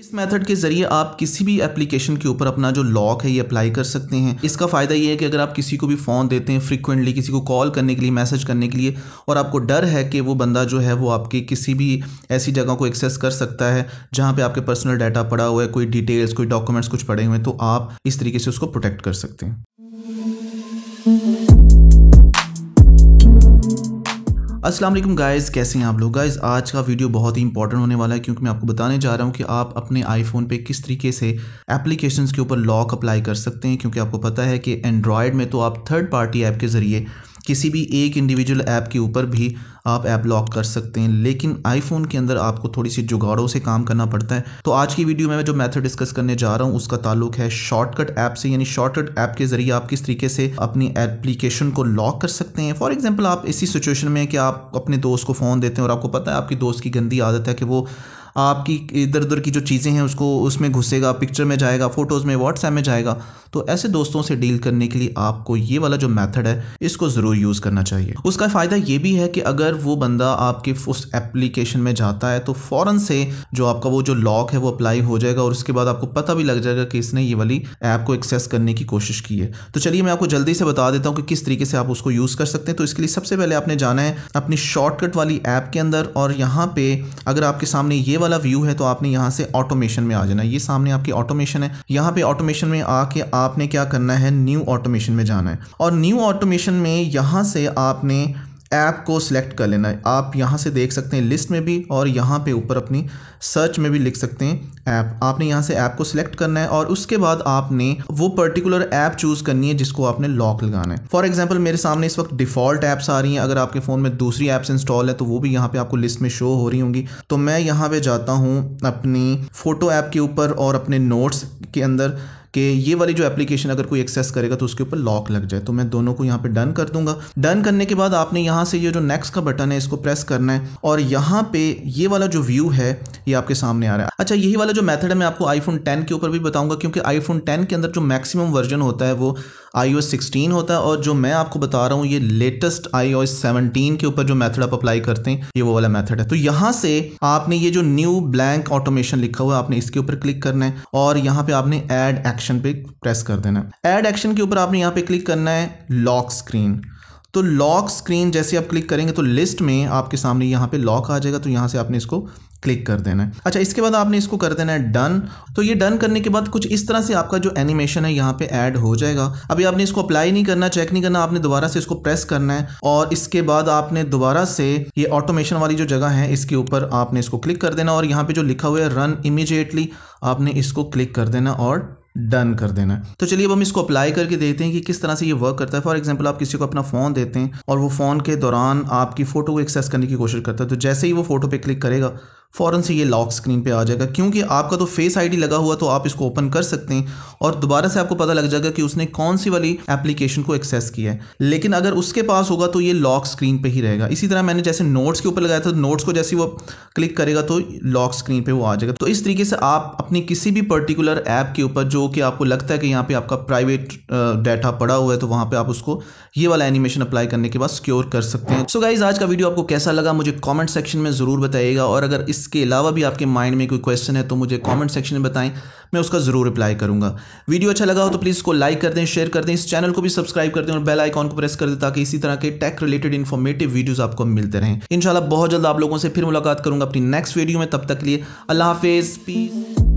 इस मेथड के ज़रिए आप किसी भी एप्लीकेशन के ऊपर अपना जो लॉक है ये अप्लाई कर सकते हैं इसका फ़ायदा ये है कि अगर आप किसी को भी फ़ोन देते हैं फ्रिक्वेंटली किसी को कॉल करने के लिए मैसेज करने के लिए और आपको डर है कि वो बंदा जो है वो आपकी किसी भी ऐसी जगह को एक्सेस कर सकता है जहाँ पर आपके पर्सनल डाटा पड़ा हुआ है कोई डिटेल्स कोई डॉक्यूमेंट्स कुछ पड़े हुए हैं तो आप इस तरीके से उसको प्रोटेक्ट कर सकते हैं अस्सलाम वालेकुम गाइस कैसे हैं आप लोग गाइस आज का वीडियो बहुत ही इंपॉर्टेंट होने वाला है क्योंकि मैं आपको बताने जा रहा हूं कि आप अपने आईफोन पे किस तरीके से एप्लीकेशंस के ऊपर लॉक अप्लाई कर सकते हैं क्योंकि आपको पता है कि एंड्रॉयड में तो आप थर्ड पार्टी ऐप के ज़रिए किसी भी एक इंडिविजुअल ऐप के ऊपर भी आप ऐप लॉक कर सकते हैं लेकिन आईफोन के अंदर आपको थोड़ी सी जुगाड़ों से काम करना पड़ता है तो आज की वीडियो में मैं जो मेथड डिस्कस करने जा रहा हूँ उसका ताल्लुक है शॉर्टकट ऐप से यानी शॉर्टकट ऐप के जरिए आप किस तरीके से अपनी एप्लीकेशन को लॉक कर सकते हैं फॉर एग्जाम्पल आप इसी सिचुएशन में कि आप अपने दोस्त को फ़ोन देते हैं और आपको पता है आपकी दोस्त की गंदी आदत है कि वो आपकी इधर उधर की जो चीज़ें हैं उसको उसमें घुसेगा पिक्चर में जाएगा फ़ोटोज़ में व्हाट्सएप में जाएगा तो ऐसे दोस्तों से डील करने के लिए आपको ये वाला जो मेथड है इसको ज़रूर यूज़ करना चाहिए उसका फ़ायदा ये भी है कि अगर वो बंदा आपके उस एप्लीकेशन में जाता है तो फ़ौर से जो आपका वो जो लॉक है वो अप्लाई हो जाएगा और उसके बाद आपको पता भी लग जाएगा कि इसने ये वाली ऐप को एक्सेस करने की कोशिश की है तो चलिए मैं आपको जल्दी से बता देता हूँ कि किस तरीके से आप उसको यूज़ कर सकते हैं तो इसके लिए सबसे पहले आपने जाना है अपनी शॉर्टकट वाली ऐप के अंदर और यहाँ पे अगर आपके सामने ये वाला वाला व्यू है तो आपने यहाँ से ऑटोमेशन में आ जाना है ये सामने आपकी ऑटोमेशन है यहाँ पे ऑटोमेशन में आके आपने क्या करना है न्यू ऑटोमेशन में जाना है और न्यू ऑटोमेशन में यहाँ से आपने ऐप को सिलेक्ट कर लेना है आप यहाँ से देख सकते हैं लिस्ट में भी और यहाँ पे ऊपर अपनी सर्च में भी लिख सकते हैं ऐप आपने यहाँ से ऐप को सिलेक्ट करना है और उसके बाद आपने वो पर्टिकुलर ऐप चूज़ करनी है जिसको आपने लॉक लगाना है फॉर एग्जाम्पल मेरे सामने इस वक्त डिफ़ॉल्ट ऐप्स आ रही हैं अगर आपके फ़ोन में दूसरी ऐप्स इंस्टॉल है तो वो भी यहाँ पर आपको लिस्ट में शो हो रही होंगी तो मैं यहाँ पर जाता हूँ अपनी फ़ोटो ऐप के ऊपर और अपने नोट्स के अंदर कि ये वाली जो एप्लीकेशन अगर कोई एक्सेस करेगा तो उसके ऊपर लॉक लग जाए तो मैं दोनों को यहाँ पे डन कर दूंगा डन करने के बाद आपने यहाँ से ये जो नेक्स्ट का बटन है इसको प्रेस करना है और यहाँ पे ये वाला जो व्यू है ये आपके सामने आ रहा है अच्छा यही वाला जो मैथड है मैं आपको आईफोन टेन के ऊपर भी बताऊंगा क्योंकि आईफोन टेन के अंदर जो मैक्सिमम वर्जन होता है वो आई ओ सिक्सटीन होता है और जो मैं आपको बता रहा हूँ ये लेटेस्ट आई ओ सेवनटीन के ऊपर जो मैथड आप अप्लाई करते हैं ये वो वाला मैथड है तो यहाँ से आपने ये जो न्यू ब्लैंक ऑटोमेशन लिखा हुआ है आपने इसके ऊपर क्लिक करना है और यहाँ पे आपने एड एक्शन पे प्रेस कर देना है एड एक्शन के ऊपर आपने यहाँ पे क्लिक करना है लॉक स्क्रीन तो लॉक स्क्रीन जैसे आप क्लिक करेंगे तो लिस्ट में आपके सामने यहाँ पे लॉक आ जाएगा तो यहाँ से आपने इसको क्लिक कर देना है अच्छा इसके बाद आपने इसको कर देना है डन तो ये डन करने के बाद कुछ इस तरह से आपका जो एनिमेशन है यहाँ पे ऐड हो जाएगा अभी आपने इसको अप्लाई नहीं करना चेक नहीं करना आपने दोबारा से इसको प्रेस करना है और इसके बाद आपने दोबारा से ये ऑटोमेशन वाली जो जगह है इसके ऊपर आपने इसको क्लिक कर देना और यहाँ पर जो लिखा हुआ है रन इमीजिएटली आपने इसको क्लिक कर देना और डन कर देना तो चलिए अब हम इसको अप्लाई करके देखते हैं कि किस तरह से ये वर्क करता है फॉर एग्जाम्पल आप किसी को अपना फ़ोन देते हैं और वो फ़ोन के दौरान आपकी फ़ोटो को एक्सेस करने की कोशिश करता है तो जैसे ही वो फोटो पे क्लिक करेगा फ़ौरन से ये लॉक स्क्रीन पे आ जाएगा क्योंकि आपका तो फेस आईडी लगा हुआ तो आप इसको ओपन कर सकते हैं और दोबारा से आपको पता लग जाएगा कि उसने कौन सी वाली एप्लीकेशन को एक्सेस किया है लेकिन अगर उसके पास होगा तो ये लॉक स्क्रीन पे ही रहेगा इसी तरह मैंने जैसे नोट्स के ऊपर लगाया था नोट्स को जैसे वो क्लिक करेगा तो लॉक स्क्रीन पर वो आ जाएगा तो इस तरीके से आप अपनी किसी भी पर्टिकुलर ऐप के ऊपर जो कि आपको लगता है कि यहाँ पर आपका प्राइवेट डाटा पड़ा हुआ है तो वहाँ पर आप उसको ये वाला एनिमेशन अप्लाई करने के बाद सिक्योर कर सकते हैं सो गाइज आज का वीडियो आपको कैसा लगा मुझे कॉमेंट सेक्शन में ज़रूर बताइएगा और अगर इस इसके अलावा भी आपके माइंड में कोई क्वेश्चन है तो मुझे कमेंट सेक्शन में बताएं मैं उसका ज़रूर रिप्लाई करूंगा वीडियो अच्छा लगा हो तो प्लीज़ इसको लाइक कर दें शेयर कर दें इस चैनल को भी सब्सक्राइब कर दें और बेल आइकॉन को प्रेस कर दें ताकि इसी तरह के टेक रिलेटेड इन्फॉर्मेटिव वीडियोज़ आपको मिलते रहें इन बहुत जल्द आप लोगों से फिर मुलाकात करूँगा अपनी नेक्स्ट वीडियो में तब तक लिए अल्लाह हाफिज़ पीज़